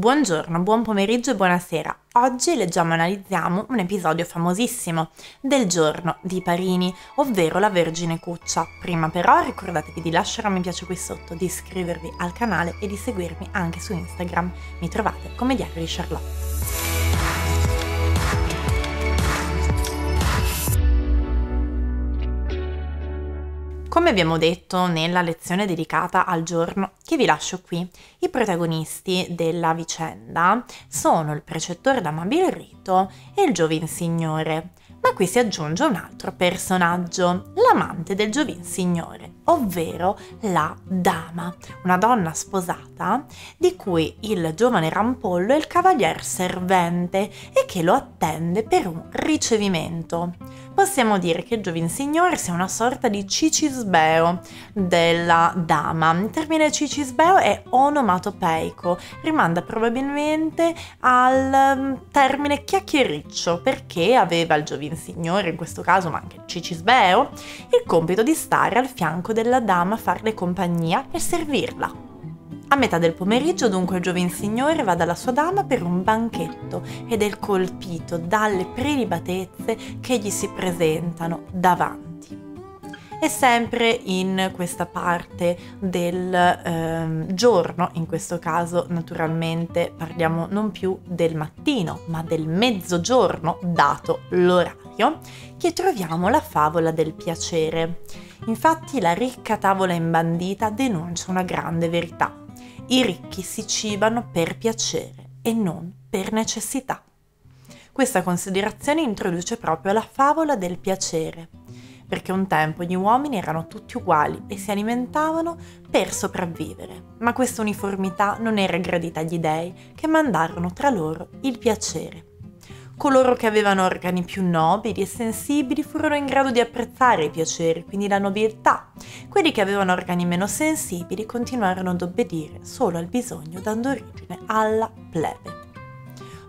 Buongiorno, buon pomeriggio e buonasera. Oggi leggiamo e analizziamo un episodio famosissimo del giorno di Parini, ovvero la Vergine Cuccia. Prima però ricordatevi di lasciare un mi piace qui sotto, di iscrivervi al canale e di seguirmi anche su Instagram. Mi trovate come Diario di Charlotte. Come abbiamo detto nella lezione dedicata al giorno che vi lascio qui, i protagonisti della vicenda sono il precettore d'amabile rito e il giovin signore, ma qui si aggiunge un altro personaggio, l'amante del giovin signore, ovvero la dama, una donna sposata di cui il giovane rampollo è il cavalier servente e che lo attende per un ricevimento possiamo dire che Giovin Signore sia una sorta di cicisbeo della dama. Il termine cicisbeo è onomatopeico, rimanda probabilmente al mm, termine chiacchiericcio perché aveva il Giovin Signore, in questo caso ma anche il cicisbeo, il compito di stare al fianco della dama, farle compagnia e servirla. A metà del pomeriggio dunque il giovin signore va dalla sua dama per un banchetto ed è colpito dalle prelibatezze che gli si presentano davanti. E sempre in questa parte del eh, giorno, in questo caso naturalmente parliamo non più del mattino, ma del mezzogiorno, dato l'orario, che troviamo la favola del piacere. Infatti la ricca tavola imbandita denuncia una grande verità i ricchi si cibano per piacere e non per necessità. Questa considerazione introduce proprio la favola del piacere, perché un tempo gli uomini erano tutti uguali e si alimentavano per sopravvivere, ma questa uniformità non era gradita agli dei che mandarono tra loro il piacere. Coloro che avevano organi più nobili e sensibili furono in grado di apprezzare i piaceri, quindi la nobiltà. Quelli che avevano organi meno sensibili continuarono ad obbedire solo al bisogno, dando origine alla plebe.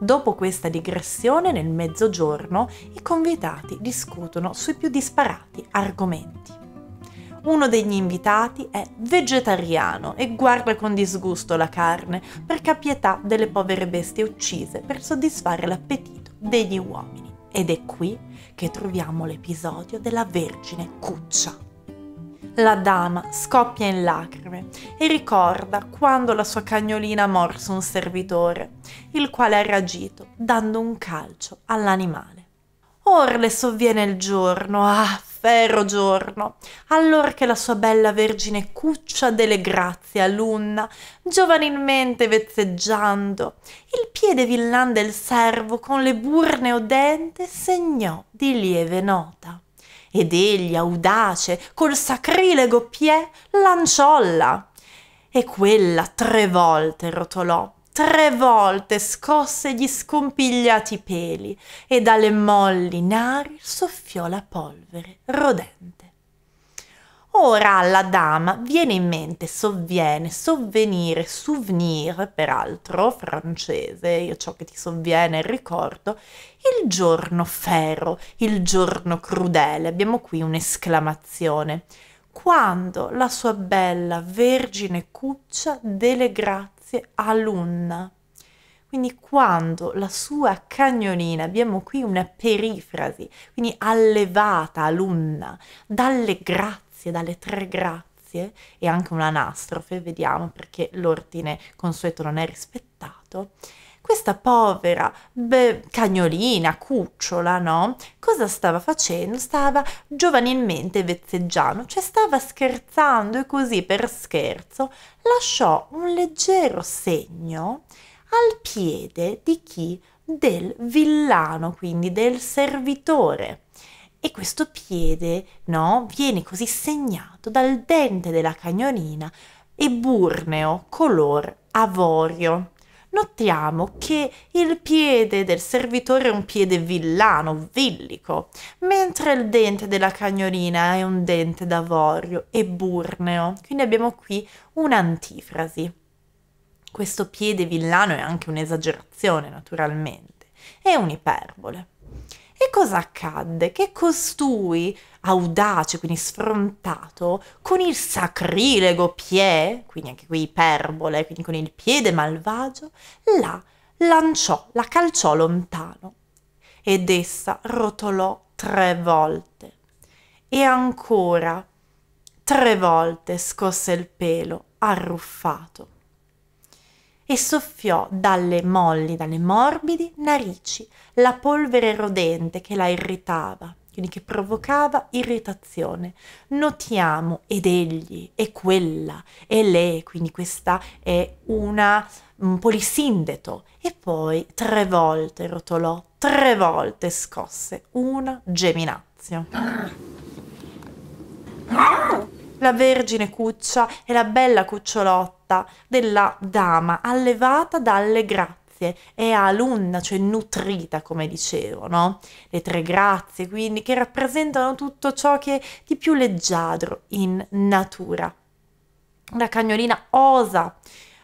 Dopo questa digressione, nel mezzogiorno, i convitati discutono sui più disparati argomenti. Uno degli invitati è vegetariano e guarda con disgusto la carne per capietà delle povere bestie uccise per soddisfare l'appetito degli uomini ed è qui che troviamo l'episodio della Vergine Cuccia. La dama scoppia in lacrime e ricorda quando la sua cagnolina ha morso un servitore, il quale ha reagito dando un calcio all'animale or le sovviene il giorno, ah, ferro giorno, allor che la sua bella vergine cuccia delle grazie alunna, giovanilmente vezzeggiando, il piede villan del servo con le burne odente segnò di lieve nota. Ed egli, audace, col sacrilego piè, lanciolla, e quella tre volte rotolò tre volte scosse gli scompigliati peli e dalle molli nari soffiò la polvere rodente. Ora alla dama viene in mente sovviene, sovvenire, souvenir, peraltro francese, io ciò che ti sovviene ricordo, il giorno ferro, il giorno crudele, abbiamo qui un'esclamazione, quando la sua bella vergine cuccia delle grazie grazie all'un. Quindi quando la sua cagnolina, abbiamo qui una perifrasi, quindi allevata alunna, dalle grazie, dalle tre grazie, e anche un'anastrofe, vediamo perché l'ordine consueto non è rispettato, questa povera beh, cagnolina, cucciola, no? Cosa stava facendo? Stava giovanilmente vezzeggiando, cioè stava scherzando e così per scherzo lasciò un leggero segno al piede di chi? Del villano, quindi del servitore. E questo piede, no, viene così segnato dal dente della cagnolina e burneo color avorio notiamo che il piede del servitore è un piede villano, villico, mentre il dente della cagnolina è un dente d'avorio e burneo. Quindi abbiamo qui un'antifrasi. Questo piede villano è anche un'esagerazione, naturalmente, è un'iperbole. E cosa accadde? Che costui, audace, quindi sfrontato, con il sacrilego pie, quindi anche qui iperbole, quindi con il piede malvagio, la lanciò, la calciò lontano ed essa rotolò tre volte e ancora tre volte scosse il pelo arruffato e soffiò dalle molli, dalle morbidi narici la polvere rodente che la irritava, quindi che provocava irritazione. Notiamo ed egli e quella e lei, quindi questa è una, un polisindeto. E poi tre volte rotolò, tre volte scosse una geminazio. La Vergine Cuccia e la bella cucciolotta rotta della dama allevata dalle grazie e alunna, cioè nutrita come dicevo, no? Le tre grazie quindi che rappresentano tutto ciò che è di più leggiadro in natura. La cagnolina osa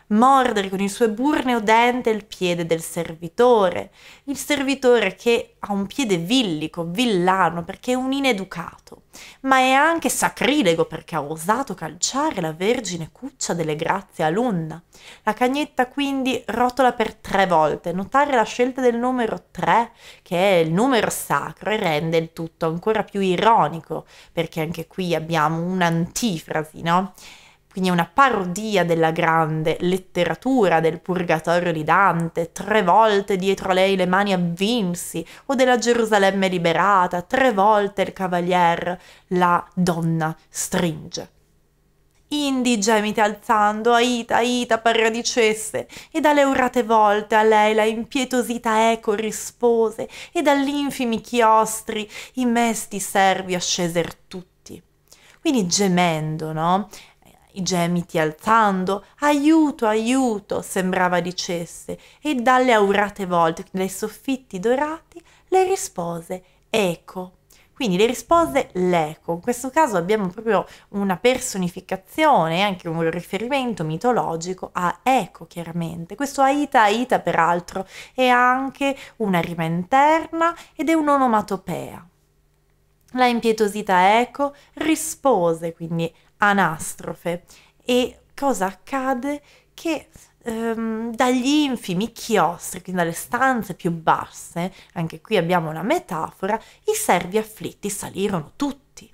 mordere con il suo eburneo dente il piede del servitore, il servitore che ha un piede villico, villano, perché è un ineducato ma è anche sacrilego perché ha osato calciare la vergine cuccia delle grazie a Lunna. La cagnetta quindi rotola per tre volte. Notare la scelta del numero 3, che è il numero sacro, e rende il tutto ancora più ironico, perché anche qui abbiamo un'antifrasi, no? quindi è una parodia della grande letteratura del Purgatorio di Dante, tre volte dietro a lei le mani avvinsi, o della Gerusalemme liberata, tre volte il cavalier la donna stringe. Indi gemite alzando, Aita, Aita, paradicesse, e dalle urate volte a lei la impietosita eco rispose, e dall'infimi chiostri i mesti servi asceser tutti. Quindi gemendo, no? i gemiti alzando, aiuto, aiuto, sembrava dicesse, e dalle aurate volte, dai soffitti dorati, le rispose eco. Quindi le rispose l'eco. In questo caso abbiamo proprio una personificazione, anche un riferimento mitologico a eco, chiaramente. Questo Aita Aita, peraltro, è anche una rima interna ed è un'onomatopea. La impietosita Eco rispose, quindi anastrofe e cosa accade? Che ehm, dagli infimi chiostri, quindi dalle stanze più basse, anche qui abbiamo una metafora, i servi afflitti salirono tutti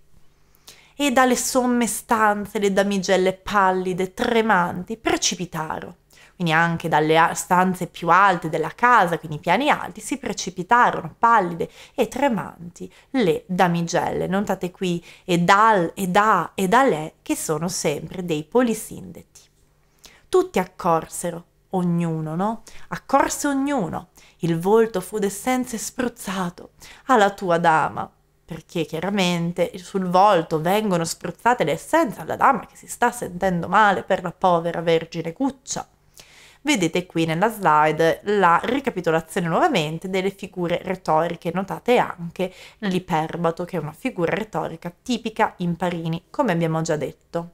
e dalle somme stanze le damigelle pallide, tremanti, precipitarono quindi anche dalle stanze più alte della casa, quindi i piani alti, si precipitarono pallide e tremanti le damigelle. Notate qui e dal, e da, e da le, che sono sempre dei polisindeti. Tutti accorsero, ognuno, no? Accorse ognuno. Il volto fu d'essenza spruzzato alla tua dama, perché chiaramente sul volto vengono spruzzate le essenze alla dama che si sta sentendo male per la povera vergine cuccia. Vedete qui nella slide la ricapitolazione nuovamente delle figure retoriche, notate anche l'iperbato che è una figura retorica tipica in Parini, come abbiamo già detto.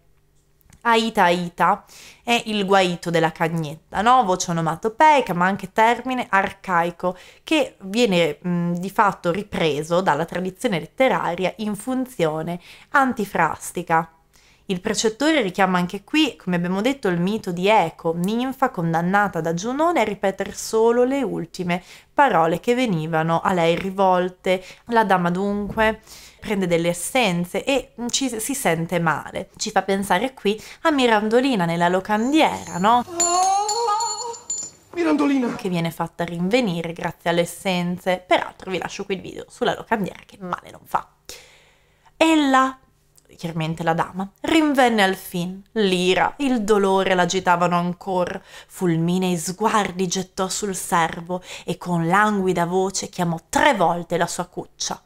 Aita Aita è il guaito della cagnetta, no? voce onomatopeica ma anche termine arcaico che viene mh, di fatto ripreso dalla tradizione letteraria in funzione antifrastica il precettore richiama anche qui, come abbiamo detto, il mito di Eco, ninfa condannata da Giunone a ripetere solo le ultime parole che venivano a lei rivolte. La dama dunque prende delle essenze e ci, si sente male. Ci fa pensare qui a Mirandolina nella locandiera, no? Mirandolina! Che viene fatta rinvenire grazie alle essenze. Peraltro vi lascio qui il video sulla locandiera che male non fa. Ella chiaramente la dama, rinvenne al fin. L'ira, il dolore l'agitavano ancor. Fulminei sguardi gettò sul servo e con languida voce chiamò tre volte la sua cuccia.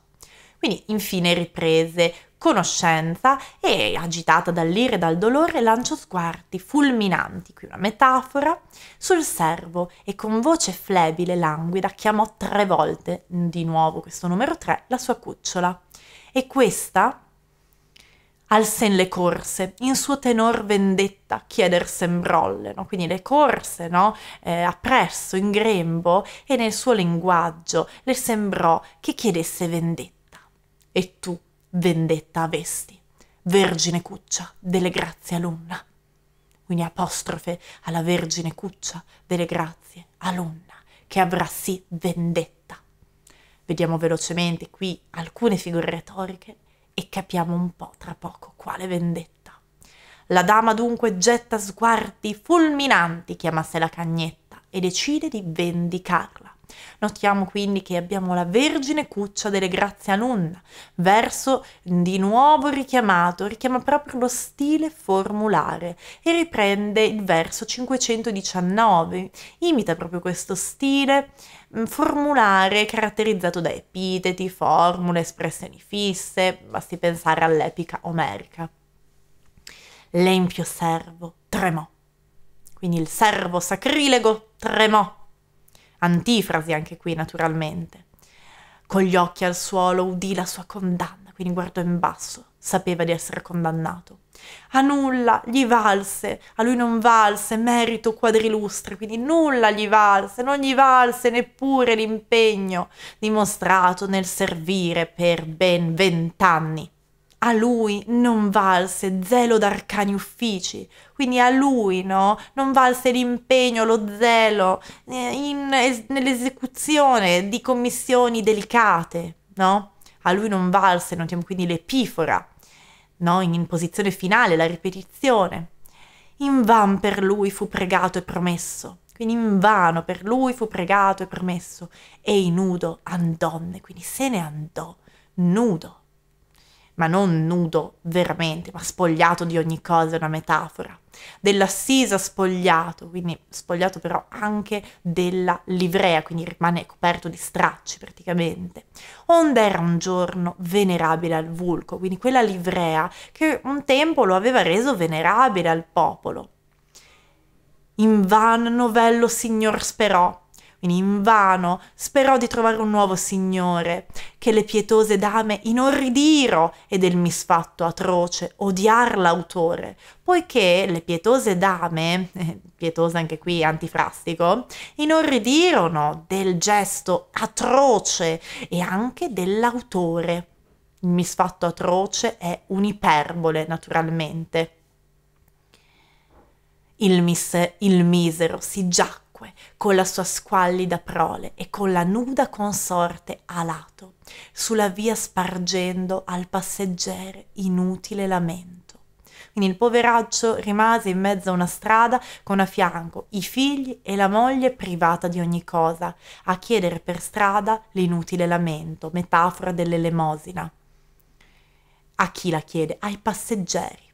Quindi infine riprese conoscenza e, agitata dall'ira e dal dolore, lanciò sguardi fulminanti, qui una metafora, sul servo e con voce flebile, languida, chiamò tre volte, di nuovo questo numero tre, la sua cucciola. E questa alsen le corse, in suo tenor vendetta chieder sembrolle, no? quindi le corse, no? eh, appresso, in grembo, e nel suo linguaggio le sembrò che chiedesse vendetta. E tu vendetta avesti, vergine cuccia delle grazie alunna. Quindi apostrofe alla vergine cuccia delle grazie alunna, che avrà sì vendetta. Vediamo velocemente qui alcune figure retoriche e capiamo un po' tra poco quale vendetta. La dama dunque getta sguardi fulminanti, chiamasse la cagnetta, e decide di vendicarla. Notiamo quindi che abbiamo la Vergine Cuccia delle Grazie a Nunna, verso di nuovo richiamato, richiama proprio lo stile formulare e riprende il verso 519, imita proprio questo stile mm, formulare caratterizzato da epiteti, formule, espressioni fisse, basti pensare all'epica omerica. L'empio servo tremò. Quindi il servo sacrilego tremò antifrasi anche qui naturalmente. Con gli occhi al suolo udì la sua condanna, quindi guardò in basso, sapeva di essere condannato. A nulla gli valse, a lui non valse merito quadrilustre, quindi nulla gli valse, non gli valse neppure l'impegno dimostrato nel servire per ben vent'anni a lui non valse zelo d'arcani uffici, quindi a lui no? non valse l'impegno, lo zelo eh, nell'esecuzione di commissioni delicate, no? a lui non valse notiamo quindi l'epifora, no? in posizione finale, la ripetizione. In van per lui fu pregato e promesso, quindi in vano per lui fu pregato e promesso, e in nudo andonne, quindi se ne andò nudo ma non nudo veramente, ma spogliato di ogni cosa, è una metafora. Dell'assisa spogliato, quindi spogliato però anche della livrea, quindi rimane coperto di stracci praticamente. Onde era un giorno venerabile al vulco, quindi quella livrea che un tempo lo aveva reso venerabile al popolo. In vano novello signor sperò, quindi invano sperò di trovare un nuovo signore, che le pietose dame inorridiro e del misfatto atroce odiar l'autore, poiché le pietose dame, eh, pietose anche qui antifrastico, inorridirono del gesto atroce e anche dell'autore. Il misfatto atroce è un'iperbole, naturalmente. Il, mis- il misero si giacca ovunque, con la sua squallida prole e con la nuda consorte alato, sulla via spargendo al passeggere inutile lamento. Quindi il poveraccio rimase in mezzo a una strada con a fianco i figli e la moglie privata di ogni cosa, a chiedere per strada l'inutile lamento, metafora dell'elemosina. A chi la chiede? Ai passeggeri.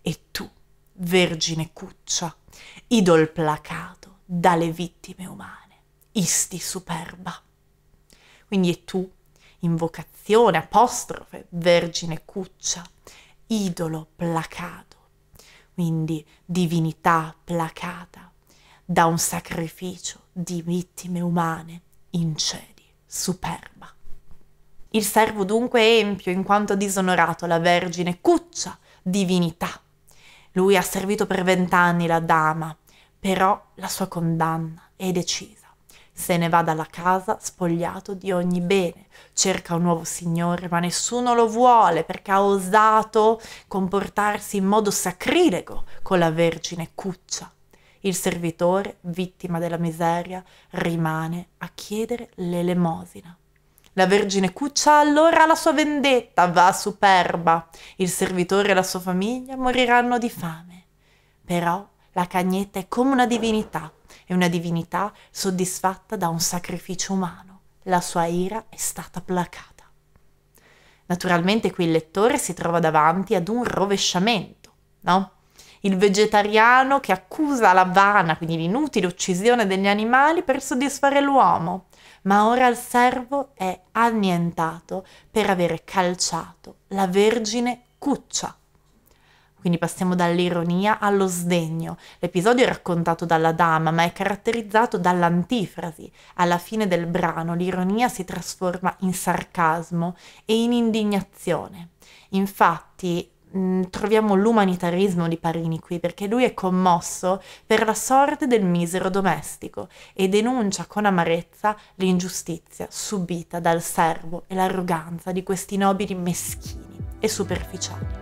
E tu, vergine cuccia, idol placato dalle vittime umane. Isti superba. Quindi è tu, invocazione, apostrofe, vergine cuccia, idolo placato, quindi divinità placata da un sacrificio di vittime umane, incedi, superba. Il servo dunque empio in quanto ha disonorato la vergine cuccia, divinità. Lui ha servito per vent'anni la dama, però la sua condanna è decisa. Se ne va dalla casa spogliato di ogni bene, cerca un nuovo signore, ma nessuno lo vuole perché ha osato comportarsi in modo sacrilego con la vergine Cuccia. Il servitore, vittima della miseria, rimane a chiedere l'elemosina. La Vergine Cuccia allora la sua vendetta, va superba. Il servitore e la sua famiglia moriranno di fame. Però la cagnetta è come una divinità, è una divinità soddisfatta da un sacrificio umano. La sua ira è stata placata. Naturalmente qui il lettore si trova davanti ad un rovesciamento, no? Il vegetariano che accusa la vana, quindi l'inutile uccisione degli animali per soddisfare l'uomo, ma ora il servo è annientato per aver calciato la vergine cuccia. Quindi passiamo dall'ironia allo sdegno. L'episodio è raccontato dalla dama, ma è caratterizzato dall'antifrasi. Alla fine del brano l'ironia si trasforma in sarcasmo e in indignazione. Infatti mh, mm, troviamo l'umanitarismo di Parini qui perché lui è commosso per la sorte del misero domestico e denuncia con amarezza l'ingiustizia subita dal servo e l'arroganza di questi nobili meschini e superficiali.